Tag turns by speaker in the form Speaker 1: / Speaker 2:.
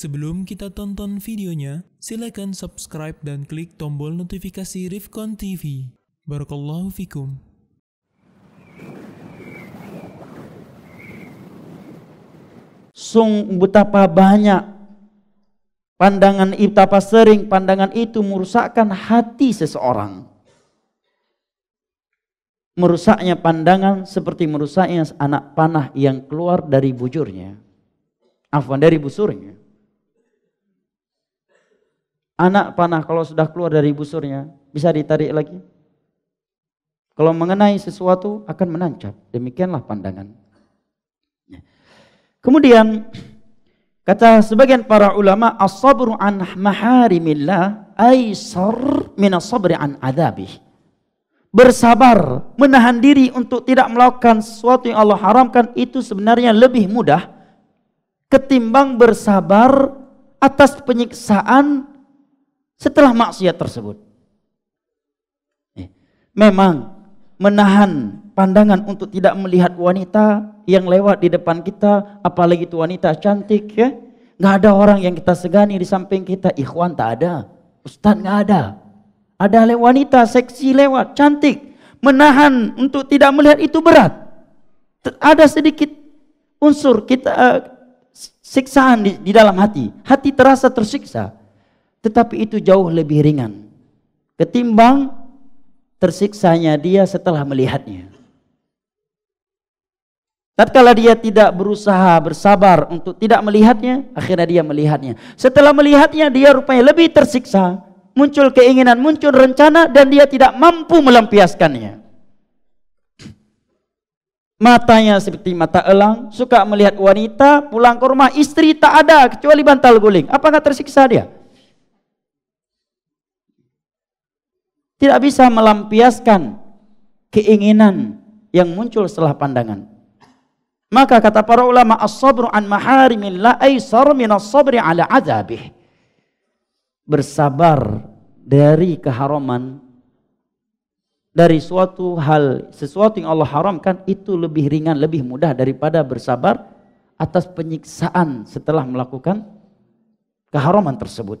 Speaker 1: Sebelum kita tonton videonya, silakan subscribe dan klik tombol notifikasi Rifkon TV. Barakallahu fikum. Sung betapa banyak pandangan betapa sering pandangan itu merusakkan hati seseorang. Merusaknya pandangan seperti merusaknya anak panah yang keluar dari bujurnya. Afwan dari busurnya. Anak panah kalau sudah keluar dari busurnya bisa ditarik lagi. Kalau mengenai sesuatu akan menancap. Demikianlah pandangan. Ya. Kemudian kata sebagian para ulama as-sabru an maharimillah aisar min as-sabri an adabih. Bersabar, menahan diri untuk tidak melakukan sesuatu yang Allah haramkan itu sebenarnya lebih mudah ketimbang bersabar atas penyiksaan setelah maksiat tersebut. Eh, memang menahan pandangan untuk tidak melihat wanita yang lewat di depan kita, apalagi itu wanita cantik ya. Nggak ada orang yang kita segani di samping kita. Ikhwan tak ada, Ustaz nggak ada. Ada wanita seksi lewat, cantik. Menahan untuk tidak melihat itu berat. Ada sedikit unsur kita uh, siksaan di, di dalam hati. Hati terasa tersiksa tetapi itu jauh lebih ringan ketimbang tersiksanya dia setelah melihatnya. Tatkala dia tidak berusaha bersabar untuk tidak melihatnya, akhirnya dia melihatnya. Setelah melihatnya dia rupanya lebih tersiksa, muncul keinginan, muncul rencana dan dia tidak mampu melampiaskannya. Matanya seperti mata elang, suka melihat wanita, pulang ke rumah istri tak ada kecuali bantal guling. Apakah tersiksa dia? Tidak bisa melampiaskan keinginan yang muncul setelah pandangan. Maka kata para ulama as-sabru an maharimin la aysar min as-sabri ala adzabih. Bersabar dari keharaman dari suatu hal sesuatu yang Allah haramkan itu lebih ringan, lebih mudah daripada bersabar atas penyiksaan setelah melakukan keharaman tersebut.